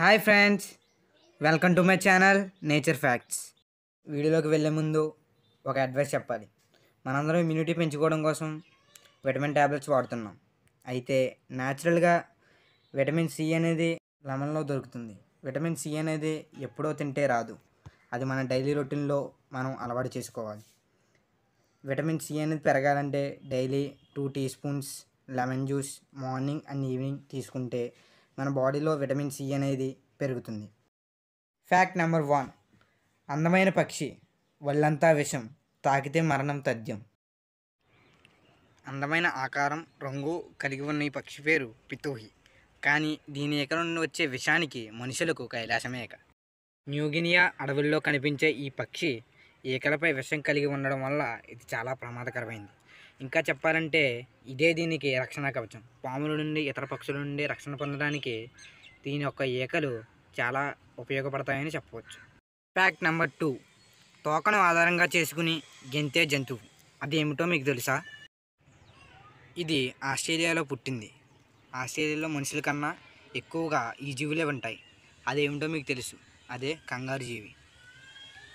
hi friends welcome to my channel nature facts వీడియోలోకి వెళ్ళే ముందు ఒక అడ్వైస్ చెప్పాలి మనందరం ఇమ్యూనిటీ పెంచుకోవడం కోసం విటమిన్ ట్యాబ్లెట్స్ వాడుతున్నాం అయితే న్యాచురల్గా విటమిన్ సి అనేది లెమన్లో దొరుకుతుంది విటమిన్ సి అనేది ఎప్పుడో తింటే రాదు అది మన డైలీ రొటీన్లో మనం అలవాటు చేసుకోవాలి విటమిన్ సి అనేది పెరగాలంటే daily two teaspoons lemon juice morning and evening తీసుకుంటే మన బాడీలో విటమిన్ సి అనేది పెరుగుతుంది ఫ్యాక్ట్ నెంబర్ వన్ అందమైన పక్షి వల్లంతా విషం తాకితే మరణం తథ్యం అందమైన ఆకారం రంగు కలిగి ఉన్న ఈ పక్షి పేరు పితోహి కానీ దీని ఎకరం నుండి వచ్చే విషానికి మనుషులకు కైలాసమేక న్యూగినియా అడవుల్లో కనిపించే ఈ పక్షి ఈకలపై విషం కలిగి ఉండడం వల్ల ఇది చాలా ప్రమాదకరమైంది ఇంకా చెప్పాలంటే ఇదే దీనికి రక్షణ కవచం పాముల నుండి ఇతర పక్షుల నుండి రక్షణ పొందడానికి దీని యొక్క ఈకలు చాలా ఉపయోగపడతాయని చెప్పవచ్చు ఫ్యాక్ట్ నెంబర్ టూ తోకను ఆధారంగా చేసుకుని గెంతే జంతువు అది ఏమిటో మీకు తెలుసా ఇది ఆస్ట్రేలియాలో పుట్టింది ఆస్ట్రేలియాలో మనుషుల కన్నా ఎక్కువగా ఈ జీవులే ఉంటాయి అదేమిటో మీకు తెలుసు అదే కంగారు జీవి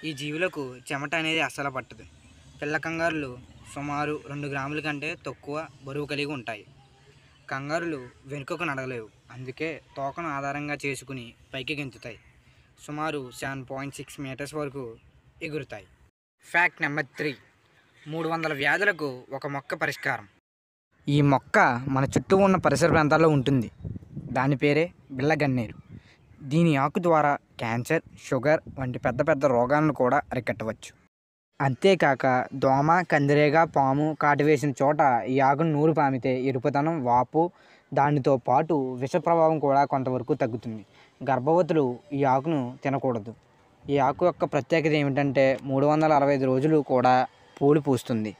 ఈ జీవులకు చెమట అనేది అస్సలు పట్టదు పిల్ల కంగారులు సుమారు రెండు గ్రాముల కంటే తక్కువ బరువు కలిగి ఉంటాయి కంగారులు వెనుకకు నడగలేవు అందుకే తోకను ఆధారంగా చేసుకుని పైకి గెంతుతాయి సుమారు సెవెన్ పాయింట్ సిక్స్ మీటర్స్ వరకు ఎగురుతాయి ఫ్యాక్ట్ నెంబర్ త్రీ మూడు వందల వ్యాధులకు ఒక మొక్క పరిష్కారం ఈ మొక్క మన చుట్టూ ఉన్న పరిసర ప్రాంతాల్లో ఉంటుంది దాని పేరే బిళ్ళగన్నేరు దీని ఆకు ద్వారా క్యాన్సర్ షుగర్ వంటి పెద్ద పెద్ద రోగాలను కూడా అరికట్టవచ్చు అంతేకాక దోమ కందిరేగ పాము కాటివేసిన చోట ఈ ఆకును నూరు పామితే ఎరుపుతనం వాపు దానితో పాటు విష ప్రభావం కూడా కొంతవరకు తగ్గుతుంది గర్భవతులు ఈ ఆకును తినకూడదు ఈ ఆకు యొక్క ప్రత్యేకత ఏమిటంటే మూడు వందల అరవై ఐదు రోజులు కూడా పూలు పూస్తుంది